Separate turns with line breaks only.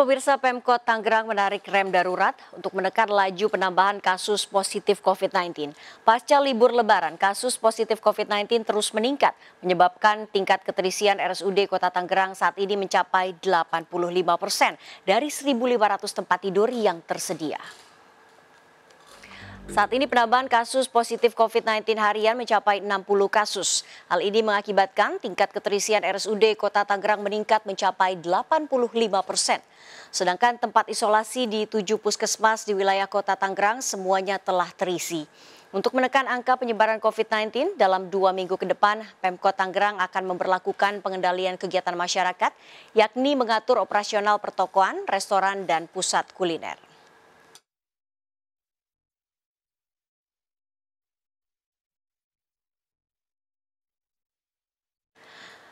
Pemirsa Pemkot Tangerang menarik rem darurat untuk menekan laju penambahan kasus positif COVID-19. Pasca libur lebaran, kasus positif COVID-19 terus meningkat, menyebabkan tingkat keterisian RSUD Kota Tangerang saat ini mencapai 85 persen dari 1.500 tempat tidur yang tersedia. Saat ini penambahan kasus positif COVID-19 harian mencapai 60 kasus. Hal ini mengakibatkan tingkat keterisian RSUD Kota Tangerang meningkat mencapai 85 persen. Sedangkan tempat isolasi di tujuh puskesmas di wilayah Kota Tangerang semuanya telah terisi. Untuk menekan angka penyebaran COVID-19, dalam dua minggu ke depan, Pemkot Tangerang akan memperlakukan pengendalian kegiatan masyarakat, yakni mengatur operasional pertokoan,
restoran, dan pusat kuliner.